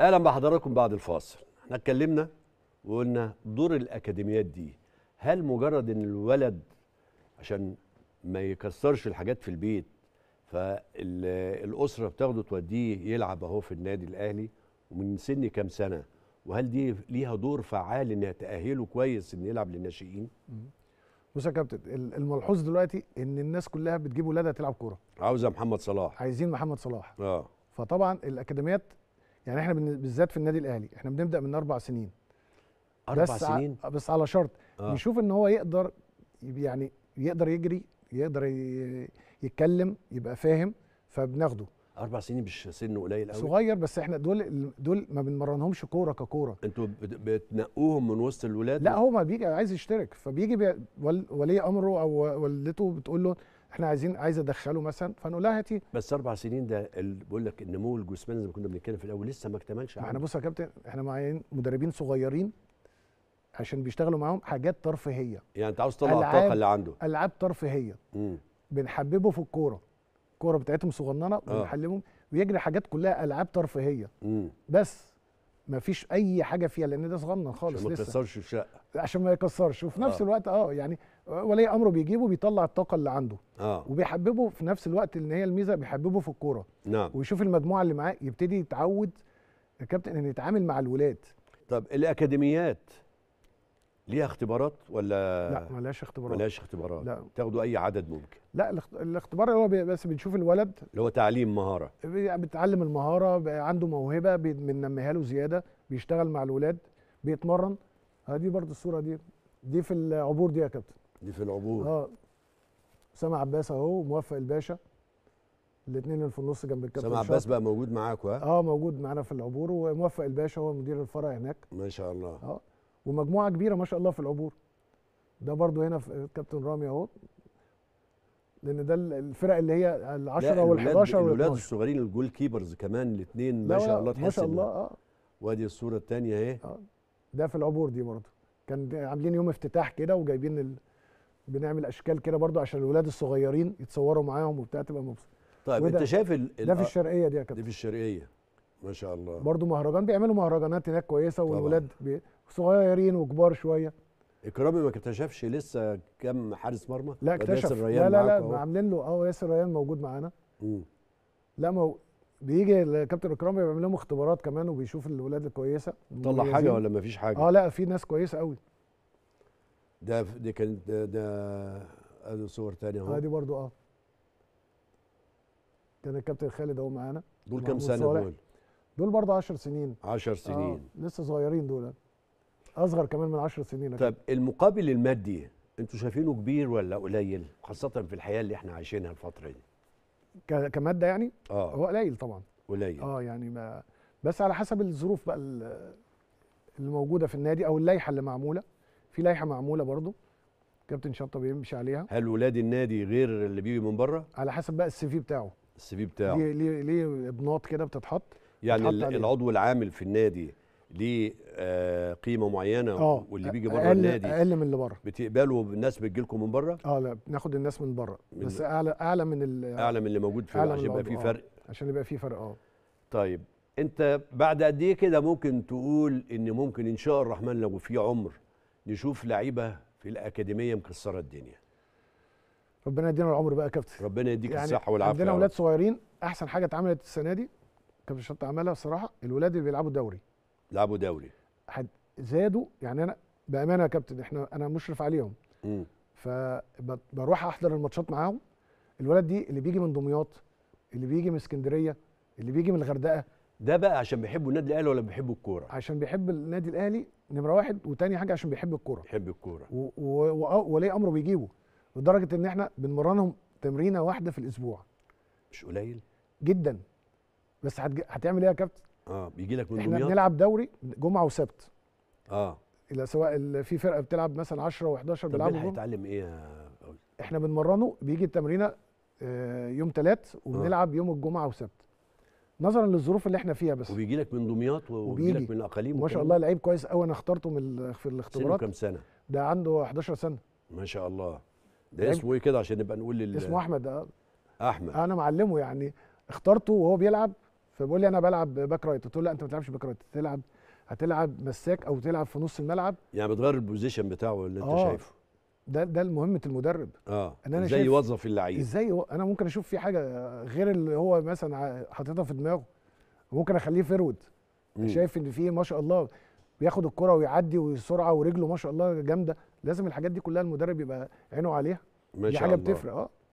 اهلا بحضراتكم بعد الفاصل احنا اتكلمنا وقلنا دور الاكاديميات دي هل مجرد ان الولد عشان ما يكسرش الحاجات في البيت فالاسره بتاخده توديه يلعب اهو في النادي الاهلي ومن سن كام سنه وهل دي ليها دور فعال انها تاهله كويس ان يلعب للناشئين؟ بص يا كابتن الملحوظ دلوقتي ان الناس كلها بتجيب ولادها تلعب كوره عاوزه محمد صلاح عايزين محمد صلاح اه فطبعا الاكاديميات يعني احنا بالذات في النادي الاهلي احنا بنبدا من اربع سنين اربع بس سنين ع... بس على شرط آه. نشوف ان هو يقدر يعني يقدر يجري يقدر ي... يتكلم يبقى فاهم فبناخده اربع سنين مش سنه قليل قوي صغير بس احنا دول دول ما بنمرنهمش كوره ككوره انتوا بتنقوهم من وسط الولاد لا هو ما بيجي عايز يشترك فبيجي بي ولي امره او والدته بتقول له احنا عايزين عايز ادخله مثلا فنقول لها هاتي بس اربع سنين ده بقول لك النمو الجسماني زي ما كنا بنتكلم في الاول لسه ما اكتملش احنا بص يا كابتن احنا معين مدربين صغيرين عشان بيشتغلوا معاهم حاجات ترفيهيه يعني انت عاوز تطلع الطاقه اللي عنده العاب ترفيهيه بنحببه في الكوره الكوره بتاعتهم صغننه آه. بنحلمهم بيجري حاجات كلها العاب ترفيهيه بس ما فيش اي حاجه فيها لان ده صغنن خالص عشان ما يكسرش الشقه عشان ما يكسرش وفي نفس آه. الوقت اه يعني ولي امره بيجيبه بيطلع الطاقه اللي عنده آه. وبيحببه في نفس الوقت ان هي الميزه بيحببه في الكوره نعم ويشوف المجموعه اللي معاه يبتدي يتعود الكابتن ان يتعامل مع الولاد طب الاكاديميات ليها اختبارات ولا لا ملهاش اختبارات ملهاش اختبارات لا تاخدوا اي عدد ممكن لا الاختبار هو بس بنشوف الولد اللي هو تعليم مهاره يعني بتعلم المهاره عنده موهبه بننميها له زياده بيشتغل مع الولاد بيتمرن هذه آه، برضه الصوره دي دي في العبور دي يا كابتن دي في العبور اه اسامه عباس اهو موفق الباشا الاثنين اللي في النص جنب الكابتن سامع عباس بقى موجود معاكم اه موجود معانا في العبور وموفق الباشا هو مدير الفرع هناك ما شاء الله اه ومجموعه كبيره ما شاء الله في العبور ده برضو هنا في كابتن رامي اهو لان ده الفرق اللي هي ال10 وال11 والولاد الصغيرين الجول كيبرز كمان الاثنين ما شاء الله تحس ما شاء الله اه وادي الصوره الثانيه اهي آه. ده في العبور دي برضو كان عاملين يوم افتتاح كده وجايبين ال... بنعمل اشكال كده برضو عشان الولاد الصغيرين يتصوروا معاهم وبتاع تبقى مبسوط طيب انت شايف ال... ده في الشرقيه دي يا كابتن دي في الشرقيه ما شاء الله برضو مهرجان بيعملوا مهرجانات هناك كويسه والولاد صغيرين وكبار شويه اكرامي ما اكتشفش لسه كم حارس مرمى لا اكتشف لا لا لا عاملين له اه ياسر ريان موجود معانا لا ما هو بيجي الكابتن اكرامي بيعمل لهم اختبارات كمان وبيشوف الولاد الكويسه طلع حاجه ولا ما فيش حاجه اه لا في ناس كويسه قوي ده دي كانت ده, ده ادي صور ثانيه اهو اه دي برضو اه كان الكابتن خالد اهو معانا دول كام سنه دول؟ دول برضه 10 سنين 10 آه، سنين آه لسه صغيرين دول اصغر كمان من 10 سنين طب المقابل المادي انتوا شايفينه كبير ولا قليل خاصه في الحياه اللي احنا عايشينها الفتره دي كماده يعني آه. هو قليل طبعا قليل اه يعني ما بس على حسب الظروف بقى اللي موجوده في النادي او اللائحه اللي معموله في لائحه معموله برضه كابتن شطه بيمشي عليها هل ولاد النادي غير اللي بيجي من بره على حسب بقى السي في بتاعه السي في بتاعه ليه ليه, ليه ابناط كده بتتحط يعني العضو العامل في النادي ليه آه، قيمه معينه أوه. واللي بيجي بره النادي اقل من اللي بره بتقبلوا الناس بتجي لكم من بره؟ اه لا بناخد الناس من بره بس اعلى اعلى من اعلى من اللي موجود في عشان يبقى في آه، فرق عشان يبقى في فرق اه طيب انت بعد قد ايه كده ممكن تقول ان ممكن ان شاء الرحمن لو في عمر نشوف لعيبه في الاكاديميه مكسره الدنيا ربنا يدينا العمر بقى يا كابتن ربنا يديك يعني الصحه والعافيه عندنا اولاد صغيرين احسن حاجه اتعملت السنه دي كابتن شرطه عملها بصراحه الولاد اللي بيلعبوا دوري لعبوا دوري حد زادوا يعني انا بامانه يا كابتن احنا انا مشرف عليهم امم فبروح احضر الماتشات معاهم الولد دي اللي بيجي من دمياط اللي بيجي من اسكندريه اللي بيجي من الغردقه ده بقى عشان بيحبوا النادي الاهلي ولا بيحبوا الكوره عشان بيحب النادي الاهلي نمره واحد وتاني حاجه عشان بيحب الكوره بيحب الكوره وولي امره بيجيبه لدرجه ان احنا بنمرنهم تمرينه واحده في الاسبوع مش قليل جدا بس هتج... هتعمل ايه يا كابتن؟ اه بيجي لك من احنا دمياط بنلعب دوري جمعه وسبت اه سواء في فرقه بتلعب مثلا 10 و11 بيلعبوا طب هيتعلم ايه يا احنا بنمرنه بيجي التمرينه آه، يوم ثلاث وبنلعب آه. يوم الجمعه وسبت نظرا للظروف اللي احنا فيها بس وبيجي لك من دمياط وبيجي لك من الاقاليم ما شاء الله لعيب كويس قوي انا اخترته من في الاختبارات سنه كام سنه ده عنده 11 سنه ما شاء الله ده اسمه ايه كده عشان نبقى نقول لل... اسمه احمد أه. احمد انا معلمه يعني اخترته وهو بيلعب فبيقول لي انا بلعب باك رايت قلت له لا انت ما بتلعبش باك رايت تلعب هتلعب مساك او تلعب في نص الملعب يعني بتغير البوزيشن بتاعه اللي انت آه. شايفه ده ده مهمه المدرب اه ان انا ازاي يوظف اللعيب ازاي و... انا ممكن اشوف في حاجه غير اللي هو مثلا حاططها في دماغه ممكن اخليه فرود شايف ان في ما شاء الله بياخد الكره ويعدي وسرعه ورجله ما شاء الله جامده لازم الحاجات دي كلها المدرب يبقى عينه عليها ما شاء دي حاجه الله. بتفرق اه